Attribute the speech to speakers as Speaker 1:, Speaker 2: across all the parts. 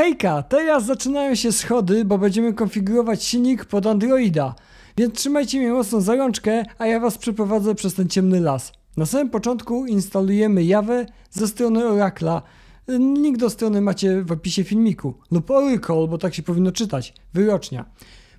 Speaker 1: Hejka, teraz zaczynają się schody, bo będziemy konfigurować silnik pod Androida, więc trzymajcie mnie mocno za rączkę, a ja was przeprowadzę przez ten ciemny las. Na samym początku instalujemy Jawę ze strony Oracla. Link do strony macie w opisie filmiku lub Oracle, bo tak się powinno czytać, wyrocznia.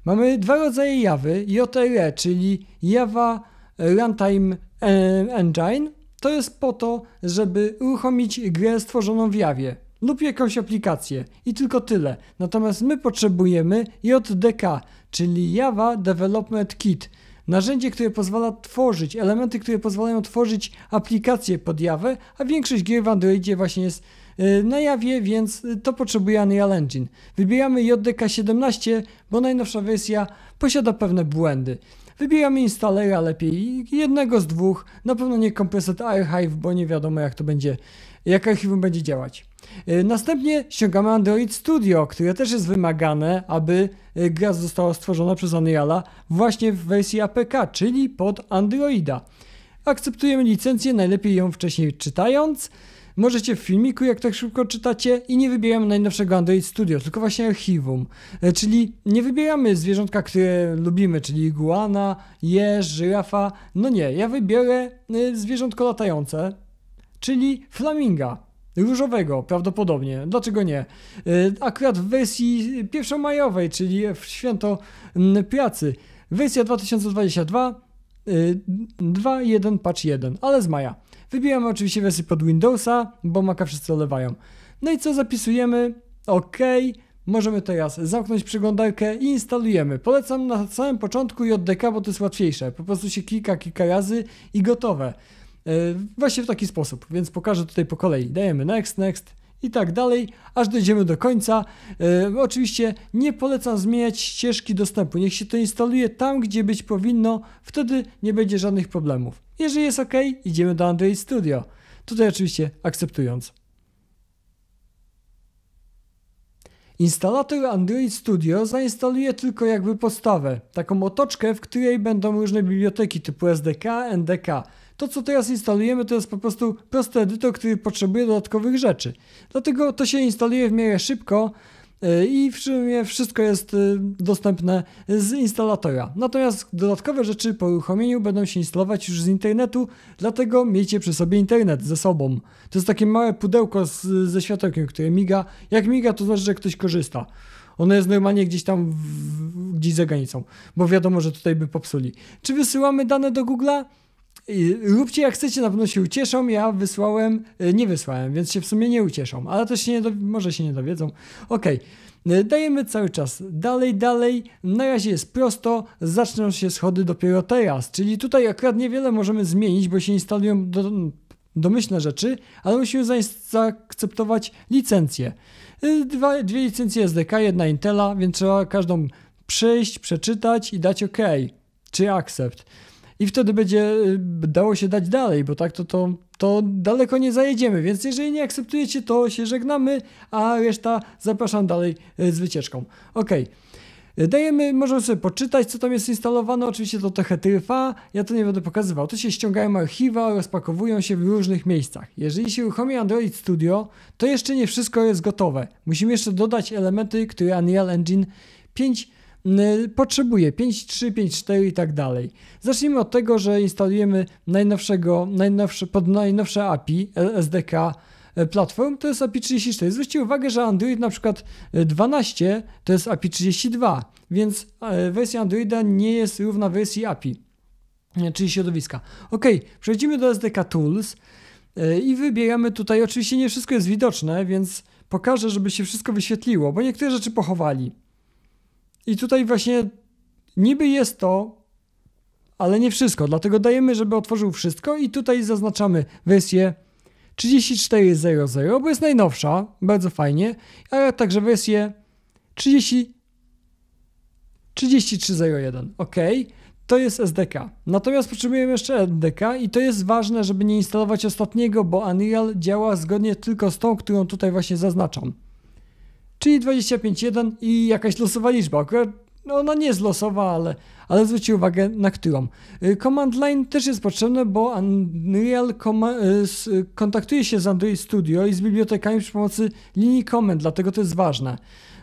Speaker 1: Mamy dwa rodzaje Jawy, JRE, czyli Java Runtime e, Engine. To jest po to, żeby uruchomić grę stworzoną w Jawie lub jakąś aplikację i tylko tyle. Natomiast my potrzebujemy JDK, czyli Java Development Kit. Narzędzie, które pozwala tworzyć, elementy, które pozwalają tworzyć aplikacje pod Java, a większość gier w Androidzie właśnie jest y, na jawie, więc to potrzebuje Unreal Engine. Wybieramy JDK 17, bo najnowsza wersja posiada pewne błędy. Wybieramy instalera lepiej, jednego z dwóch, na pewno nie Composite Archive, bo nie wiadomo jak to będzie, jak archiwum będzie działać. E, następnie ściągamy Android Studio, które też jest wymagane, aby e, gra została stworzona przez Unreala właśnie w wersji APK, czyli pod Androida. Akceptujemy licencję, najlepiej ją wcześniej czytając. Możecie w filmiku, jak tak szybko czytacie, i nie wybieramy najnowszego Android Studio, tylko właśnie archiwum. E, czyli nie wybieramy zwierzątka, które lubimy, czyli iguana, jeż, żyrafa. No nie, ja wybiorę e, zwierzątko latające, czyli flaminga. Różowego prawdopodobnie, dlaczego nie? E, akurat w wersji majowej, czyli w święto pracy. Wersja 2022 2.1 patch 1, ale z maja. Wybijamy oczywiście wersję pod Windowsa, bo Maca wszyscy olewają. No i co zapisujemy? OK. Możemy teraz zamknąć przeglądarkę i instalujemy. Polecam na samym początku JDK, bo to jest łatwiejsze. Po prostu się kilka, kilka razy i gotowe. Yy, właśnie w taki sposób, więc pokażę tutaj po kolei. Dajemy next, next, i tak dalej, aż dojdziemy do końca. E, oczywiście nie polecam zmieniać ścieżki dostępu. Niech się to instaluje tam, gdzie być powinno, wtedy nie będzie żadnych problemów. Jeżeli jest ok, idziemy do Android Studio. Tutaj oczywiście akceptując. Instalator Android Studio zainstaluje tylko jakby podstawę, taką otoczkę, w której będą różne biblioteki typu SDK, NDK. To, co teraz instalujemy, to jest po prostu prosty edytor, który potrzebuje dodatkowych rzeczy. Dlatego to się instaluje w miarę szybko e, i w sumie wszystko jest e, dostępne z instalatora. Natomiast dodatkowe rzeczy po uruchomieniu będą się instalować już z internetu, dlatego miejcie przy sobie internet ze sobą. To jest takie małe pudełko z, ze światełkiem, które miga. Jak miga, to znaczy, że ktoś korzysta. Ono jest normalnie gdzieś tam, w, gdzieś za granicą, bo wiadomo, że tutaj by popsuli. Czy wysyłamy dane do Google'a? róbcie jak chcecie, na pewno się ucieszą. Ja wysłałem, e, nie wysłałem, więc się w sumie nie ucieszą, ale też się nie do, może się nie dowiedzą. Okej, okay. E, dajemy cały czas dalej, dalej. Na razie jest prosto, zaczną się schody dopiero teraz, czyli tutaj akurat niewiele możemy zmienić, bo się instalują do, domyślne rzeczy, ale musimy zaakceptować licencję. E, dwa, dwie licencje SDK, jedna Intela, więc trzeba każdą przyjść, przeczytać i dać OK, czy accept i wtedy będzie y, dało się dać dalej, bo tak to, to, to daleko nie zajedziemy. Więc jeżeli nie akceptujecie, to się żegnamy, a reszta zapraszam dalej y, z wycieczką. Ok. Dajemy, możemy sobie poczytać, co tam jest instalowane. Oczywiście to trochę trwa, ja to nie będę pokazywał. To się ściągają archiwa, rozpakowują się w różnych miejscach. Jeżeli się uruchomi Android Studio, to jeszcze nie wszystko jest gotowe. Musimy jeszcze dodać elementy, które Unreal Engine 5 potrzebuje 5.3, 5.4 i tak dalej. Zacznijmy od tego, że instalujemy najnowszego, najnowsze, pod najnowsze API SDK e, platform, to jest API 34. Zwróćcie uwagę, że Android na przykład 12 e, to jest API 32, więc e, wersja Androida nie jest równa wersji API, czyli środowiska. Ok, przechodzimy do SDK Tools i wybieramy tutaj, oczywiście nie wszystko jest widoczne, więc pokażę, żeby się wszystko wyświetliło, bo niektóre rzeczy pochowali. I tutaj właśnie niby jest to, ale nie wszystko. Dlatego dajemy, żeby otworzył wszystko i tutaj zaznaczamy wersję 3400, bo jest najnowsza, bardzo fajnie, a także wersję 30 3301, ok, to jest SDK. Natomiast potrzebujemy jeszcze SDK i to jest ważne, żeby nie instalować ostatniego, bo Unreal działa zgodnie tylko z tą, którą tutaj właśnie zaznaczam czyli 25.1 i jakaś losowa liczba. No, ona nie jest losowa, ale, ale zwróćcie uwagę na którą. Y, command line też jest potrzebne, bo Unreal y, y, kontaktuje się z Android Studio i z bibliotekami przy pomocy linii command, dlatego to jest ważne.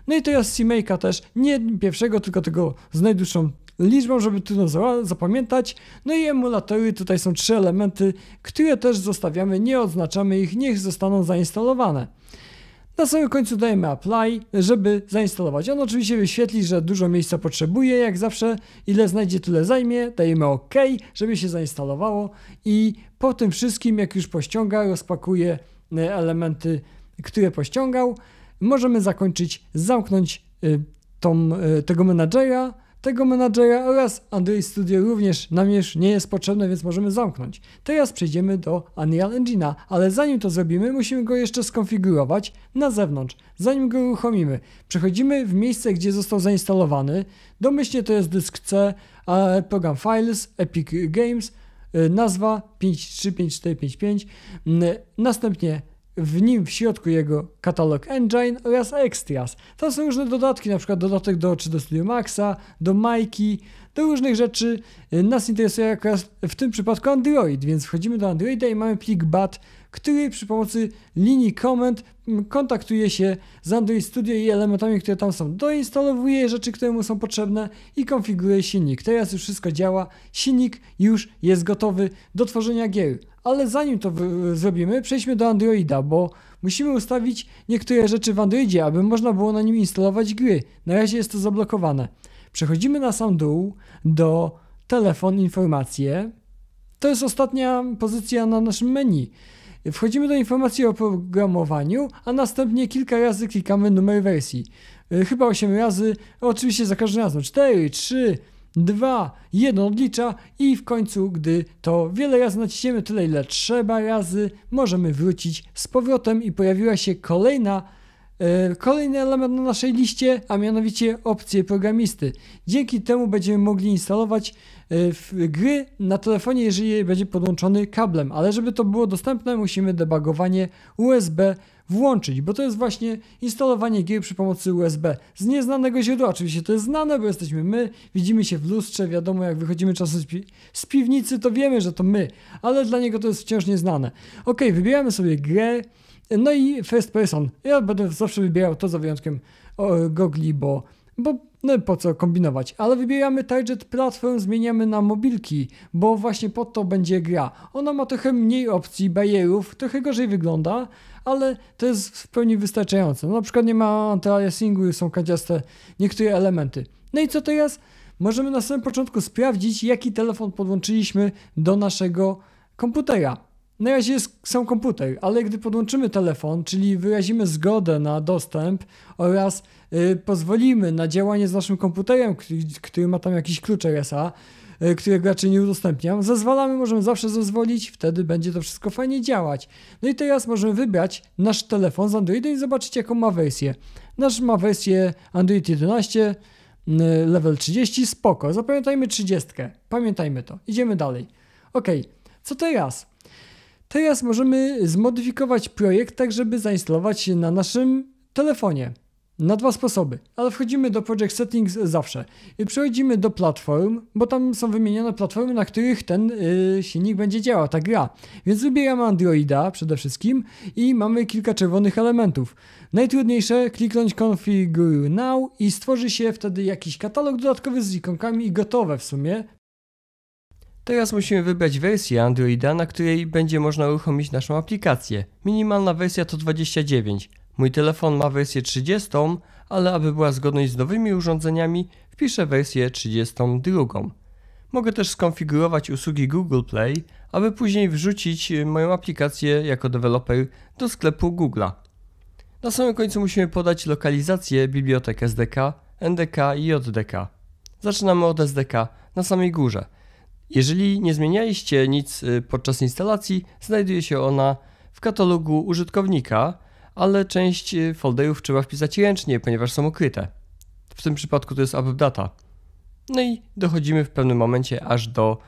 Speaker 1: No i teraz CMake'a też, nie pierwszego, tylko tego z najdłuższą liczbą, żeby trudno zapamiętać. No i emulatory, tutaj są trzy elementy, które też zostawiamy, nie odznaczamy ich, niech zostaną zainstalowane. Na samym końcu dajemy apply, żeby zainstalować. On oczywiście wyświetli, że dużo miejsca potrzebuje, jak zawsze, ile znajdzie, tyle zajmie. Dajemy OK, żeby się zainstalowało i po tym wszystkim, jak już pościąga, rozpakuje e, elementy, które pościągał, możemy zakończyć, zamknąć e, tą, e, tego menadżera, tego menadżera oraz Android Studio również nam już nie jest potrzebne, więc możemy zamknąć. Teraz przejdziemy do Unreal Engine'a, ale zanim to zrobimy, musimy go jeszcze skonfigurować na zewnątrz, zanim go uruchomimy. Przechodzimy w miejsce, gdzie został zainstalowany. Domyślnie to jest dysk C, program Files, Epic Games, e, nazwa 535455, mm, e, następnie w nim w środku jego katalog engine oraz extras. To są różne dodatki, na przykład dodatek do, czy do Studio Maxa, do Majki, do różnych rzeczy y, nas interesuje akurat w tym przypadku Android, więc wchodzimy do Androida i mamy plik bat, który przy pomocy linii comment mm, kontaktuje się z Android Studio i elementami, które tam są. Doinstalowuje rzeczy, które mu są potrzebne i konfiguruje silnik. Teraz już wszystko działa, silnik już jest gotowy do tworzenia gier. Ale zanim to zrobimy, przejdźmy do Androida, bo musimy ustawić niektóre rzeczy w Androidzie, aby można było na nim instalować gry. Na razie jest to zablokowane. Przechodzimy na sam dół do telefon, informacje. To jest ostatnia pozycja na naszym menu. Wchodzimy do informacji o programowaniu, a następnie kilka razy klikamy numer wersji. E, chyba 8 razy, oczywiście za każdym razem 4, 3, 2, 1 odlicza i w końcu, gdy to wiele razy naciśniemy tyle ile trzeba razy, możemy wrócić z powrotem i pojawiła się kolejna E, kolejny element na naszej liście, a mianowicie opcje programisty. Dzięki temu będziemy mogli instalować e, gry na telefonie, jeżeli będzie podłączony kablem, ale żeby to było dostępne, musimy debugowanie USB włączyć, bo to jest właśnie instalowanie gier przy pomocy USB z nieznanego źródła. Oczywiście to jest znane, bo jesteśmy my, widzimy się w lustrze, wiadomo jak wychodzimy czasem z, pi z piwnicy, to wiemy, że to my, ale dla niego to jest wciąż nieznane. Ok, wybieramy sobie grę, no i first person. Ja będę zawsze wybierał to za wyjątkiem gogli, bo bo no po co kombinować, ale wybieramy target platform, zmieniamy na mobilki, bo właśnie po to będzie gra. Ona ma trochę mniej opcji, barierów, trochę gorzej wygląda, ale to jest w pełni wystarczające. No, na przykład nie ma antyaliasingu, są kadziaste niektóre elementy. No i co teraz? Możemy na samym początku sprawdzić, jaki telefon podłączyliśmy do naszego komputera. Na razie jest sam komputer, ale gdy podłączymy telefon, czyli wyrazimy zgodę na dostęp oraz y, pozwolimy na działanie z naszym komputerem, który, który ma tam jakiś klucz RSA, yy, którego raczej nie udostępniam, zezwalamy, możemy zawsze zezwolić, wtedy będzie to wszystko fajnie działać. No i teraz możemy wybrać nasz telefon z Androidem i zobaczyć jaką ma wersję. Nasz ma wersję Android 11, y, level 30, spoko, zapamiętajmy 30, pamiętajmy to, idziemy dalej. Ok, co teraz? Teraz możemy zmodyfikować projekt tak, żeby zainstalować się na naszym telefonie. Na dwa sposoby, ale wchodzimy do Project Settings zawsze i przechodzimy do platform, bo tam są wymienione platformy, na których ten y, silnik będzie działał, ta gra. Więc wybieramy Androida przede wszystkim i mamy kilka czerwonych elementów. Najtrudniejsze kliknąć Configure Now i stworzy się wtedy jakiś katalog dodatkowy z ikonkami i gotowe w sumie Teraz musimy wybrać wersję Androida, na której będzie można uruchomić naszą aplikację. Minimalna wersja to 29. Mój telefon ma wersję 30, ale aby była zgodność z nowymi urządzeniami, wpiszę wersję 32. Mogę też skonfigurować usługi Google Play, aby później wrzucić y, moją aplikację jako deweloper do sklepu Google'a. Na samym końcu musimy podać lokalizację bibliotek SDK, NDK i JDK. Zaczynamy od SDK na samej górze – jeżeli nie zmienialiście nic y, podczas instalacji, znajduje się ona w katalogu użytkownika, ale część y, folderów trzeba wpisać ręcznie, ponieważ są ukryte. W tym przypadku to jest AppData. No i dochodzimy w pewnym momencie aż do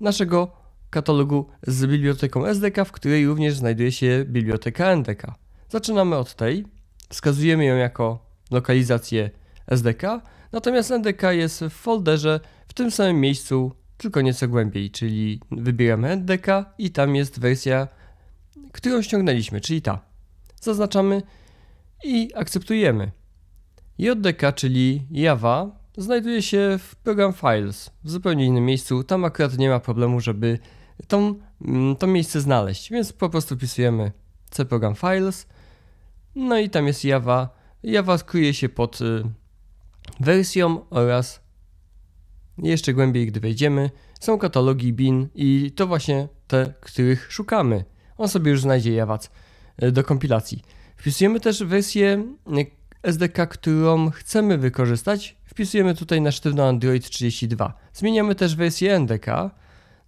Speaker 1: naszego katalogu z biblioteką SDK, w której również znajduje się biblioteka NDK. Zaczynamy od tej, wskazujemy ją jako lokalizację SDK, natomiast NDK jest w folderze w tym samym miejscu tylko nieco głębiej, czyli wybieramy NDK i tam jest wersja, którą ściągnęliśmy, czyli ta. Zaznaczamy i akceptujemy. JDK, czyli Java, znajduje się w program Files, w zupełnie innym miejscu. Tam akurat nie ma problemu, żeby tą, mm, to miejsce znaleźć, więc po prostu pisujemy C program Files, no i tam jest Java. Java kryje się pod y, wersją oraz jeszcze głębiej, gdy wejdziemy, są katalogi bin i to właśnie te, których szukamy. On sobie już znajdzie jawac e, do kompilacji. Wpisujemy też wersję e, SDK, którą chcemy wykorzystać. Wpisujemy tutaj na sztywno Android 32. Zmieniamy też wersję NDK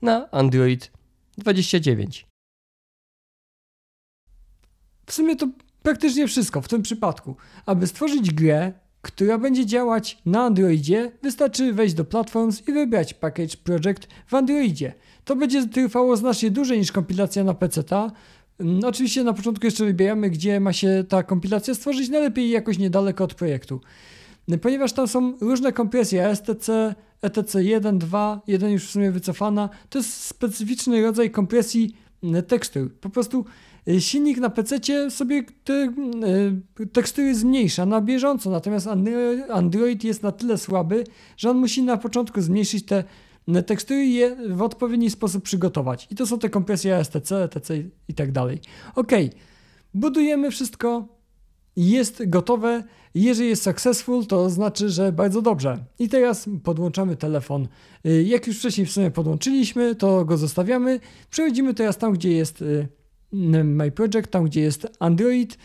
Speaker 1: na Android 29. W sumie to praktycznie wszystko w tym przypadku. Aby stworzyć grę, która będzie działać na Androidzie. Wystarczy wejść do Platforms i wybrać Package Project w Androidzie. To będzie trwało znacznie dłużej niż kompilacja na PC. -ta. Mm, oczywiście na początku jeszcze wybieramy, gdzie ma się ta kompilacja stworzyć, najlepiej no jakoś niedaleko od projektu. Mm, ponieważ tam są różne kompresje, STC, ETC 1, 2, 1 już w sumie wycofana, to jest specyficzny rodzaj kompresji mm, tekstur. Po prostu Y, silnik na PC sobie te y, tekstury zmniejsza na bieżąco, natomiast Android jest na tyle słaby, że on musi na początku zmniejszyć te y, tekstury i je w odpowiedni sposób przygotować. I to są te kompresje ASTC, ETC i tak dalej. Ok, budujemy wszystko, jest gotowe. Jeżeli jest successful, to znaczy, że bardzo dobrze. I teraz podłączamy telefon. Jak już wcześniej w sumie podłączyliśmy, to go zostawiamy. Przechodzimy teraz tam, gdzie jest My Project, tam gdzie jest Android.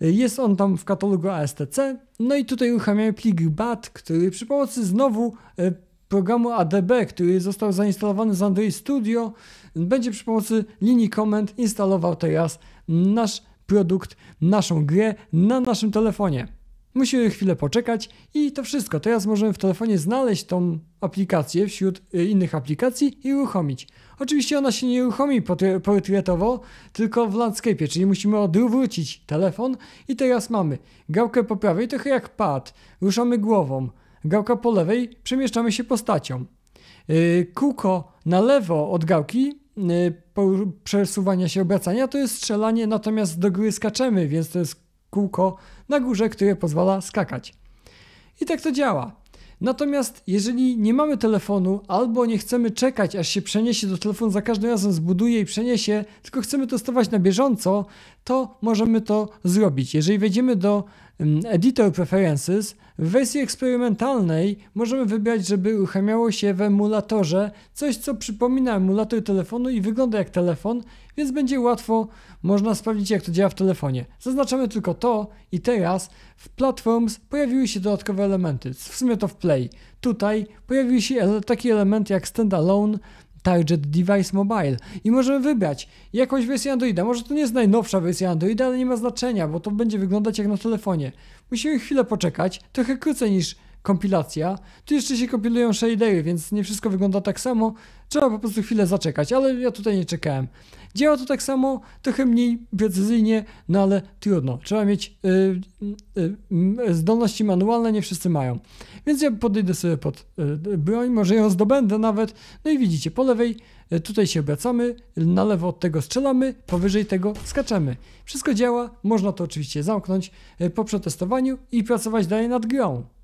Speaker 1: Jest on tam w katalogu ASTC. No i tutaj uruchamiamy plik BAT, który przy pomocy znowu e, programu ADB, który został zainstalowany z Android Studio, będzie przy pomocy linii komend instalował teraz nasz produkt, naszą grę na naszym telefonie. Musimy chwilę poczekać i to wszystko. Teraz możemy w telefonie znaleźć tą aplikację wśród e, innych aplikacji i uruchomić. Oczywiście ona się nie uruchomi portretowo, tylko w landscape, czyli musimy odwrócić telefon i teraz mamy gałkę po prawej, trochę jak pad, ruszamy głową, gałka po lewej, przemieszczamy się postacią. Y, kółko na lewo od gałki y, przesuwania się, obracania to jest strzelanie, natomiast do góry skaczemy, więc to jest kółko na górze, które pozwala skakać. I tak to działa. Natomiast jeżeli nie mamy telefonu albo nie chcemy czekać, aż się przeniesie, do telefonu za każdym razem zbuduje i przeniesie, tylko chcemy testować na bieżąco, to możemy to zrobić. Jeżeli wejdziemy do Editor Preferences w wersji eksperymentalnej możemy wybrać, żeby uruchamiało się w emulatorze coś, co przypomina emulator telefonu i wygląda jak telefon, więc będzie łatwo można sprawdzić, jak to działa w telefonie. Zaznaczamy tylko to i teraz w Platforms pojawiły się dodatkowe elementy, w sumie to w Play. Tutaj pojawił się taki element jak Standalone, Target Device Mobile i możemy wybrać jakąś wersję Androida. Może to nie jest najnowsza wersja Androida, ale nie ma znaczenia, bo to będzie wyglądać jak na telefonie. Musimy chwilę poczekać, trochę krócej niż kompilacja. Tu jeszcze się kompilują shadery, więc nie wszystko wygląda tak samo. Trzeba po prostu chwilę zaczekać, ale ja tutaj nie czekałem. Działa to tak samo, trochę mniej precyzyjnie, no ale trudno. Trzeba mieć y, y, y, y zdolności manualne, nie wszyscy mają. Więc ja podejdę sobie pod y, y, broń, może ją zdobędę nawet. No i widzicie, po lewej tutaj się obracamy, na lewo od tego strzelamy, powyżej tego skaczemy. Wszystko działa, można to oczywiście zamknąć po przetestowaniu i pracować dalej nad grą.